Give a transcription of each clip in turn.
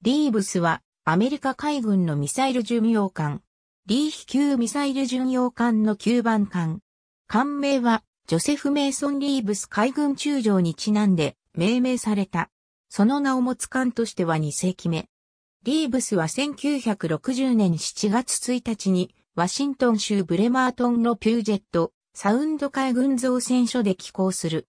リーブスはアメリカ海軍のミサイル巡洋艦、リーヒ級ミサイル巡洋艦の9番艦。艦名はジョセフ・メイソン・リーブス海軍中将にちなんで命名された。その名を持つ艦としては2世紀目。リーブスは1960年7月1日にワシントン州ブレマートンのピュージェット、サウンド海軍造船所で寄港する。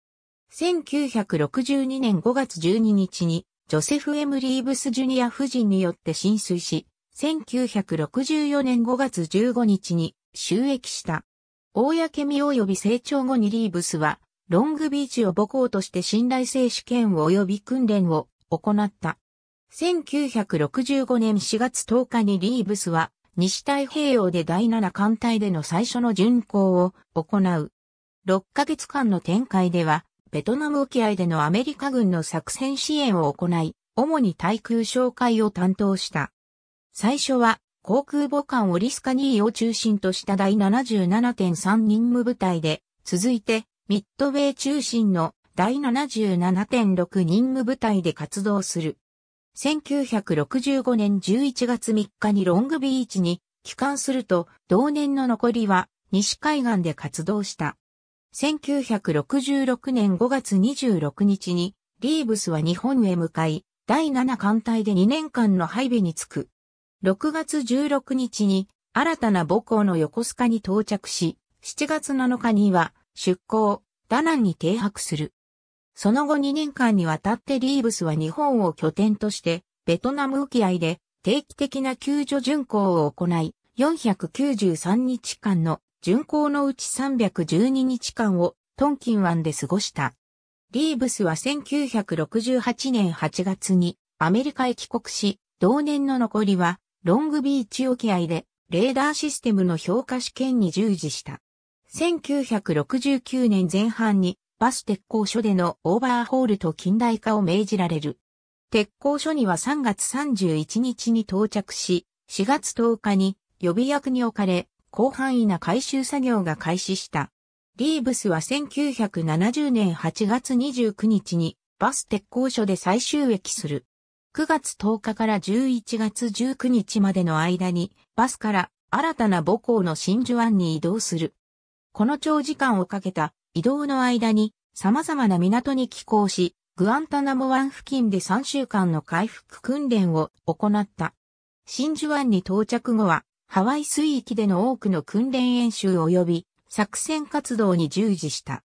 1962年5月12日にジョセフ・エム・リーブス・ジュニア夫人によって浸水し、1964年5月15日に収益した。公み及び成長後にリーブスは、ロングビーチを母校として信頼性試験及び訓練を行った。1965年4月10日にリーブスは、西太平洋で第7艦隊での最初の巡航を行う。6ヶ月間の展開では、ベトナム沖合でのアメリカ軍の作戦支援を行い、主に対空哨戒を担当した。最初は、航空母艦オリスカニーを中心とした第77.3任務部隊で、続いて、ミッドウェー中心の第77.6任務部隊で活動する。1965年11月3日にロングビーチに帰還すると、同年の残りは西海岸で活動した。1966年5月26日に、リーブスは日本へ向かい、第7艦隊で2年間の配備につく。6月16日に、新たな母校の横須賀に到着し、7月7日には、出港、ダナンに停泊する。その後2年間にわたってリーブスは日本を拠点として、ベトナム沖合で定期的な救助巡航を行い、493日間の巡航のうち312日間をトンキン湾で過ごした。リーブスは1968年8月にアメリカへ帰国し、同年の残りはロングビーチ沖合でレーダーシステムの評価試験に従事した。1969年前半にバス鉄工所でのオーバーホールと近代化を命じられる。鉄工所には3月31日に到着し、4月10日に予備役に置かれ、広範囲な回収作業が開始した。リーブスは1970年8月29日にバス鉄工所で再収益する。9月10日から11月19日までの間にバスから新たな母校の真珠湾に移動する。この長時間をかけた移動の間に様々な港に寄港し、グアンタナモ湾付近で3週間の回復訓練を行った。真珠湾に到着後はハワイ水域での多くの訓練演習及び作戦活動に従事した。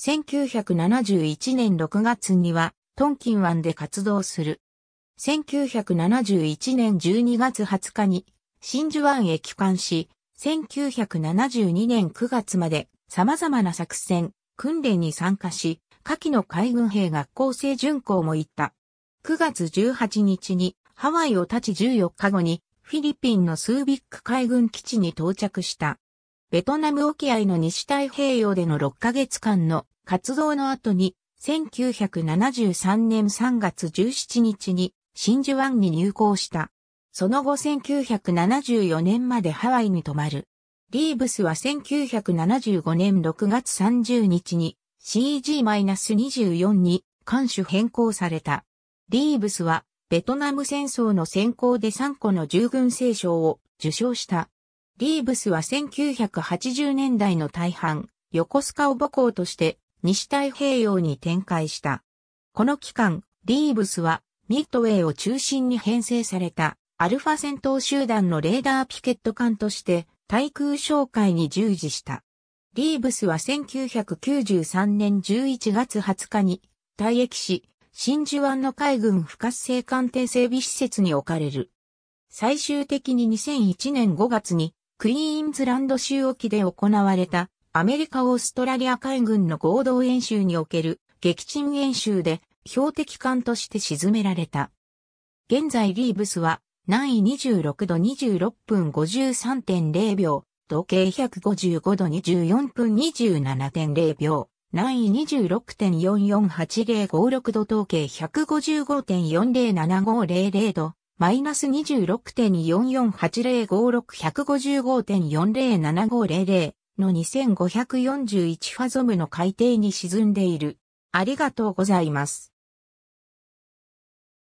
1971年6月には、トンキン湾で活動する。1971年12月20日に、真珠湾へ帰還し、1972年9月まで様々な作戦、訓練に参加し、下記の海軍兵学校生巡航も行った。9月18日にハワイを立ち14日後にフィリピンのスービック海軍基地に到着した。ベトナム沖合の西太平洋での6ヶ月間の活動の後に、1973年3月17日に真珠湾に入港した。その後1974年までハワイに泊まる。リーブスは1975年6月30日に CG-24 に艦種変更された。リーブスはベトナム戦争の先行で3個の従軍聖章を受賞した。リーブスは1980年代の大半、横須賀を母校として西太平洋に展開した。この期間、リーブスはミッドウェイを中心に編成されたアルファ戦闘集団のレーダーピケット艦として対空哨戒に従事した。リーブスは1993年11月20日に退役し、真珠湾の海軍不活性艦艇整備施設に置かれる。最終的に2001年5月にクイーンズランド州沖で行われたアメリカ・オーストラリア海軍の合同演習における撃沈演習で標的艦として沈められた。現在リーブスは南緯26度26分53.0秒、時計155度24分27.0秒。南緯26.448056度統計155.407500度、マイナス26.44805655.407500 1の2541ファゾムの海底に沈んでいる。ありがとうございます。